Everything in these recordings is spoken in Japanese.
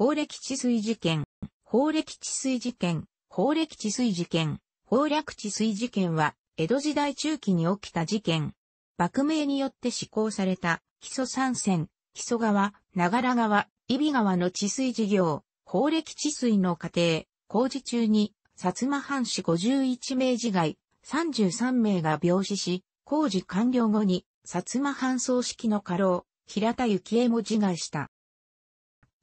法暦治水事件、法暦治水事件、法暦治水事件、法略治水事件は、江戸時代中期に起きた事件。幕名によって施行された、基礎三線、基礎川、長良川、揖斐川の治水事業、法暦治水の過程、工事中に、薩摩藩士51名自害、33名が病死し、工事完了後に、薩摩藩葬式の家老、平田幸恵も自害した。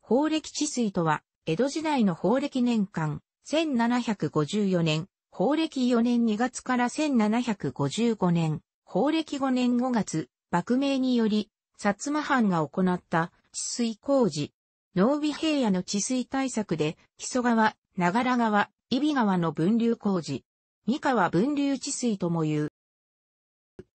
法暦治水とは、江戸時代の法暦年間、1754年、法暦4年2月から1755年、法暦5年5月、幕命により、薩摩藩が行った治水工事。農美平野の治水対策で、木曽川、長良川、伊比川の分流工事。三河分流治水とも言う。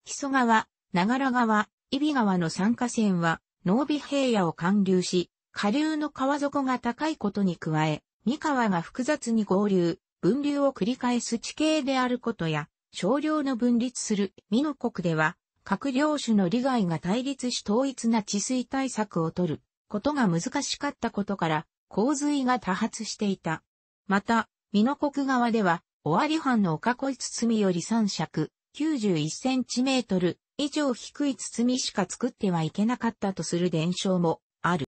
木曽川、長良川、伊比川の三河線は、農美平野を貫流し、下流の川底が高いことに加え、三河が複雑に合流、分流を繰り返す地形であることや、少量の分立する美濃国では、各領主の利害が対立し統一な治水対策を取ることが難しかったことから、洪水が多発していた。また、美濃国側では、尾張藩の岡越堤より三尺、91センチメートル以上低い堤しか作ってはいけなかったとする伝承もある。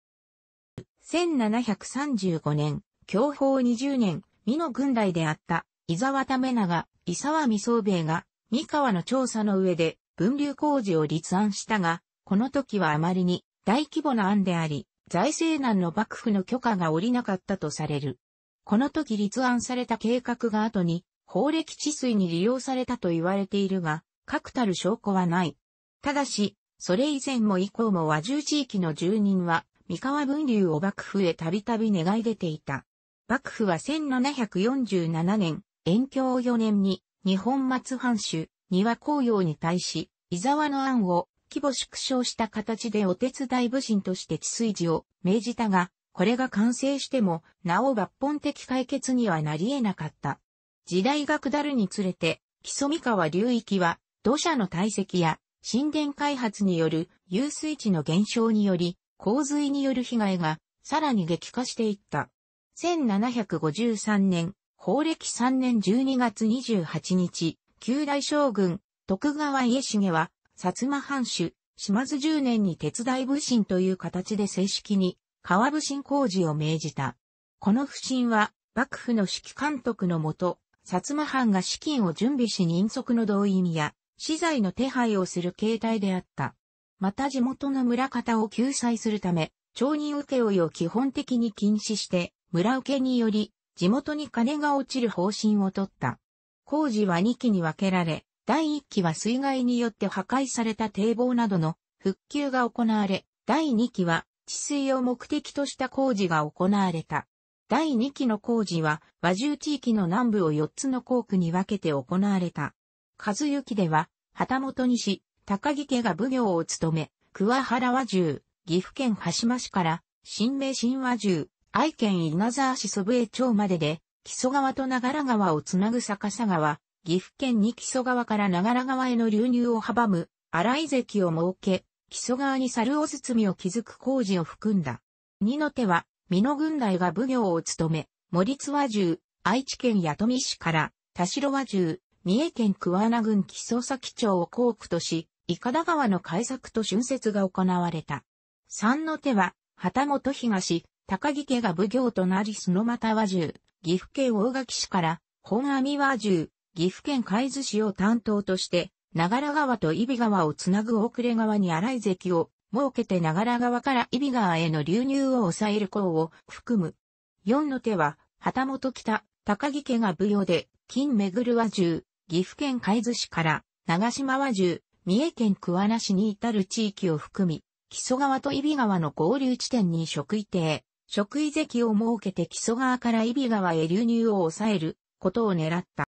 1735年、享保20年、美の軍来であった、伊沢為長、伊沢美宗兵衛が、三河の調査の上で、分流工事を立案したが、この時はあまりに大規模な案であり、財政難の幕府の許可が下りなかったとされる。この時立案された計画が後に、法歴治水に利用されたと言われているが、確たる証拠はない。ただし、それ以前も以降も和住地域の住人は、三河文流を幕府へたびたび願い出ていた。幕府は1747年、延享4年に、日本松藩主、庭公紅葉に対し、伊沢の案を規模縮小した形でお手伝い武人として治水寺を命じたが、これが完成しても、なお抜本的解決にはなり得なかった。時代が下るにつれて、木曽三河流域は、土砂の堆積や、神殿開発による遊水地の減少により、洪水による被害がさらに激化していった。1753年、法暦3年12月28日、旧大将軍、徳川家重は、薩摩藩主、島津十年に鉄大武神という形で正式に、川武神工事を命じた。この不審は、幕府の指揮監督のもと、薩摩藩が資金を準備し人足の動員や、資材の手配をする形態であった。また地元の村方を救済するため、町人請負を基本的に禁止して、村請により、地元に金が落ちる方針を取った。工事は2期に分けられ、第1期は水害によって破壊された堤防などの復旧が行われ、第2期は治水を目的とした工事が行われた。第2期の工事は和住地域の南部を4つの工区に分けて行われた。和幸では、旗本西、高木家が奉行を務め、桑原和獣、岐阜県羽島市から、新名神和獣、愛県稲沢市祖父江町までで、木曽川と長良川をつなぐ逆さ川、岐阜県に木曽川から長良川への流入を阻む、荒井関を設け、木曽川に猿尾みを築く工事を含んだ。二の手は、美濃軍隊が奉行を務め、森津和獣、愛知県弥富市から、田代和獣、三重県桑名郡木曽崎町を校区とし、伊方川の開削と春節が行われた。三の手は、旗本東、高木家が奉行となりの又和重、岐阜県大垣市から、本阿弥和重、岐阜県海津市を担当として、長良川と揖斐川をつなぐ大れ川に荒い関を設けて長良川から揖斐川への流入を抑える項を含む。四の手は、旗本北、高木家が武行で、金巡る和重、岐阜県海津市から、長島和重、三重県桑名市に至る地域を含み、木曽川と揖斐川の合流地点に職位艇、職位席を設けて木曽川から揖斐川へ流入を抑えることを狙った。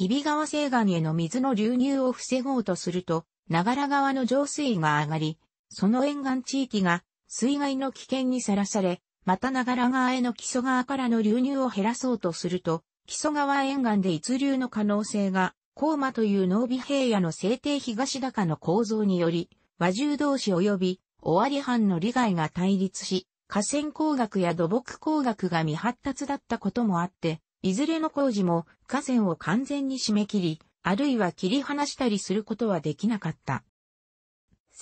揖斐川西岸への水の流入を防ごうとすると、長良川の上水が上がり、その沿岸地域が水害の危険にさらされ、また長良川への木曽川からの流入を減らそうとすると、木曽川沿岸で一流の可能性が高馬という濃尾平野の西定。東高の構造により、和獣同士及び尾張藩の利害が対立し、河川工学や土木工学が未発達だったこともあって、いずれの工事も河川を完全に締め切り、あるいは切り離したりすることはできなかった。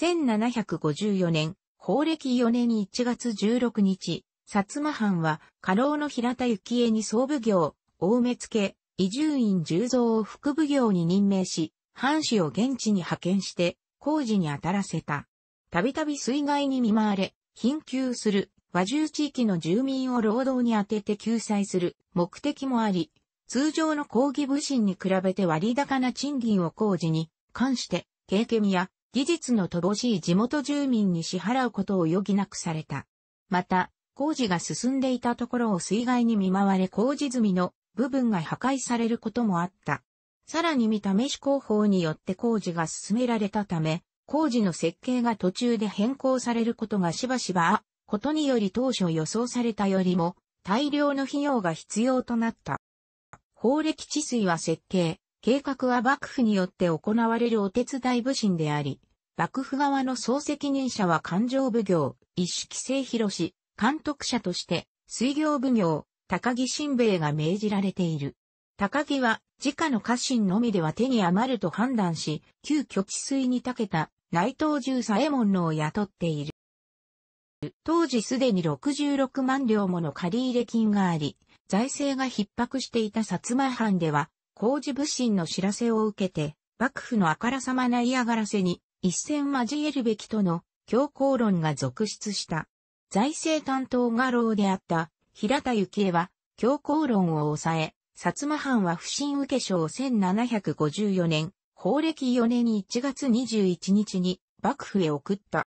1754年、法暦4年1月16日、薩摩藩は、家老の平田幸恵に総奉行、大目付、伊集院十三を副奉行に任命し、藩士を現地に派遣して、工事に当たらせた。たびたび水害に見舞われ、貧窮する和住地域の住民を労働に当てて救済する目的もあり、通常の抗議部審に比べて割高な賃金を工事に関して、経験や技術の乏しい地元住民に支払うことを余儀なくされた。また、工事が進んでいたところを水害に見舞われ工事済みの部分が破壊されることもあった。さらに見試し工法によって工事が進められたため、工事の設計が途中で変更されることがしばしばあ、ことにより当初予想されたよりも大量の費用が必要となった。法暦治水は設計、計画は幕府によって行われるお手伝い部審であり、幕府側の総責任者は勘定奉行、一式清広氏、監督者として、水行奉行、高木新兵衛が命じられている。高木は、自家の家臣のみでは手に余ると判断し、急遽治水に長けた内藤重左衛門のを雇っている。当時すでに66万両もの借入金があり、財政が逼迫していた薩摩藩では、工事物心の知らせを受けて、幕府のあからさまな嫌がらせに、一戦交えるべきとの強硬論が続出した。財政担当画廊であった平田幸恵は、強硬論を抑え、薩摩藩は不信受け賞1754年、法暦4年1月21日に幕府へ送った。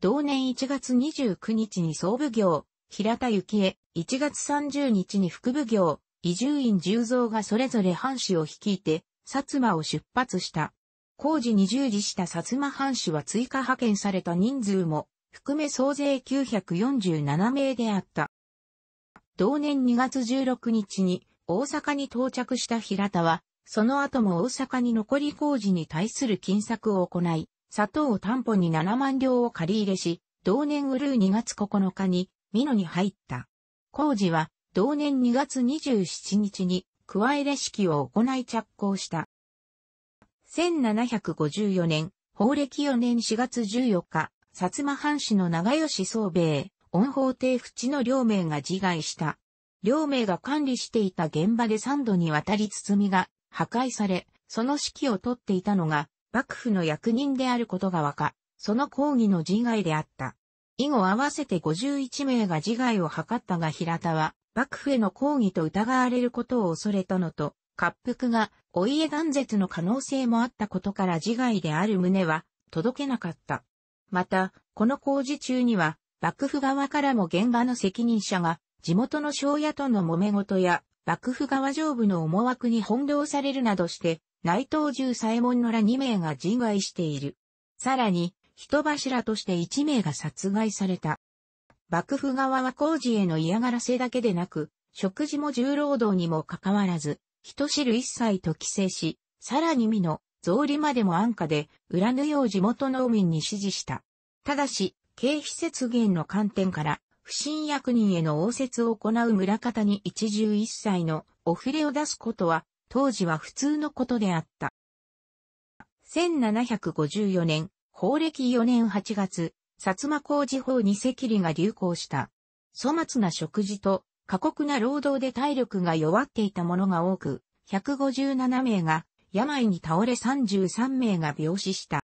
同年1月29日に総武行、平田幸恵、1月30日に副武行、伊集院十蔵がそれぞれ藩主を率いて、薩摩を出発した。工事に従事した薩摩藩主は追加派遣された人数も、含め総勢947名であった。同年2月16日に大阪に到着した平田は、その後も大阪に残り工事に対する金策を行い、砂糖を担保に7万両を借り入れし、同年うるう2月9日に、美濃に入った。工事は、同年2月27日に、加えシ式を行い着工した。1754年、法暦4年4月14日、薩摩藩士の長吉総兵衛、恩法廷淵の両名が自害した。両名が管理していた現場で三度にわたり包みが破壊され、その指揮を取っていたのが幕府の役人であることが分か、その抗議の自害であった。以後合わせて51名が自害を図ったが平田は、幕府への抗議と疑われることを恐れたのと、滑腹がお家断絶の可能性もあったことから自害である旨は届けなかった。また、この工事中には、幕府側からも現場の責任者が、地元の庄屋との揉め事や、幕府側上部の思惑に翻弄されるなどして、内藤重左衛門のら2名が人外している。さらに、人柱として1名が殺害された。幕府側は工事への嫌がらせだけでなく、食事も重労働にもかかわらず、人知る一切と規制し、さらに身の、草履までも安価で、裏ぬよう地元農民に指示した。ただし、経費節減の観点から、不審役人への応接を行う村方に一汁一菜のお触れを出すことは、当時は普通のことであった。1754年、法暦4年8月、薩摩工事法に赤痢が流行した。粗末な食事と過酷な労働で体力が弱っていた者が多く、157名が病に倒れ33名が病死した。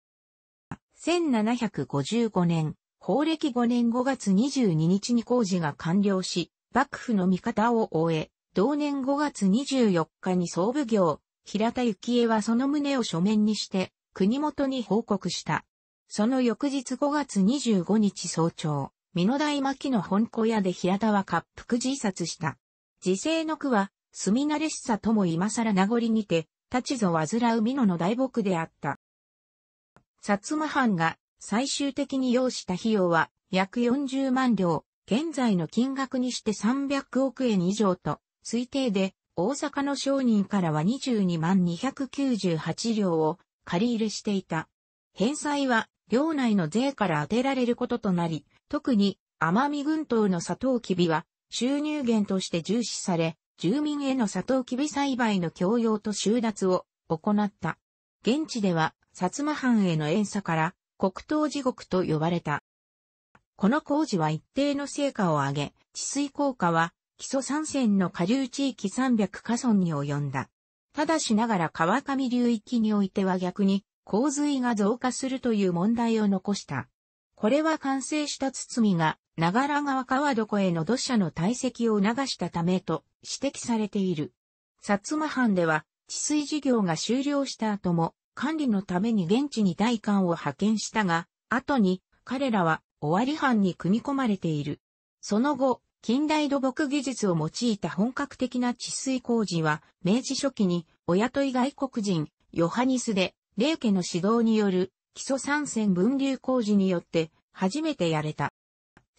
1755年、公暦5年5月22日に工事が完了し、幕府の味方を終え、同年5月24日に総武行、平田幸恵はその旨を書面にして、国元に報告した。その翌日5月25日早朝、美濃大牧の本小屋で平田は滑腹自殺した。自世の句は、住み慣れしさとも今更名残にて、立ちぞ煩う美濃の大木であった。薩摩藩が最終的に要した費用は約40万両、現在の金額にして300億円以上と推定で、大阪の商人からは22万298両を借り入れしていた。返済は、領内の税から当てられることとなり、特に、奄美群島のサトウキビは、収入源として重視され、住民へのサトウキビ栽培の強養と収奪を行った。現地では、薩摩藩への遠差から、黒糖地獄と呼ばれた。この工事は一定の成果を上げ、治水効果は基礎山線の下流地域300カ村に及んだ。ただしながら川上流域においては逆に洪水が増加するという問題を残した。これは完成した堤が長良川川床への土砂の堆積を促したためと指摘されている。薩摩藩では治水事業が終了した後も管理のために現地に大官を派遣したが、後に彼らは終わり藩に組み込まれている。その後、近代土木技術を用いた本格的な治水工事は、明治初期に親とい外国人、ヨハニスで、霊家の指導による基礎参戦分流工事によって初めてやれた。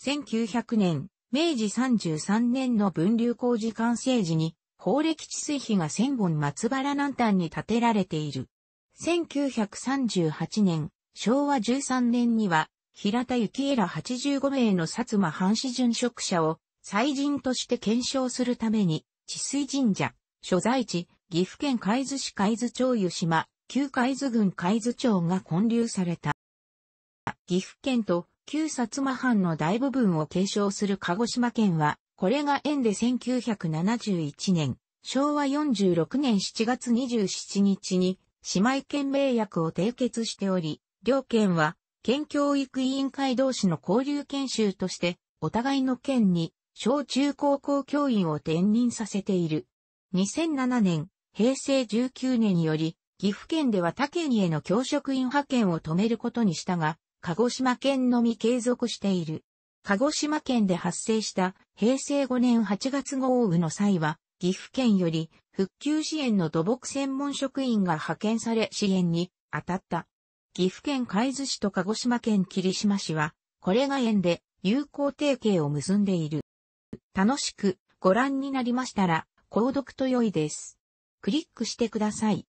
1900年、明治33年の分流工事完成時に、法暦治水碑が千本松原南端に建てられている。1938年、昭和13年には、平田幸恵ら85名の薩摩藩士殉職者を、祭人として検証するために、治水神社、所在地、岐阜県海津市海津町湯島、旧海津郡海津町が建立された。岐阜県と旧薩摩藩の大部分を継承する鹿児島県は、これが縁で1971年、昭和46年7月27日に姉妹県名約を締結しており、両県は、県教育委員会同士の交流研修として、お互いの県に、小中高校教員を転任させている。2007年、平成19年により、岐阜県では他県への教職員派遣を止めることにしたが、鹿児島県のみ継続している。鹿児島県で発生した平成5年8月豪雨の際は、岐阜県より復旧支援の土木専門職員が派遣され支援に当たった。岐阜県海津市と鹿児島県霧島市は、これが縁で友好提携を結んでいる。楽しくご覧になりましたら、購読と良いです。クリックしてください。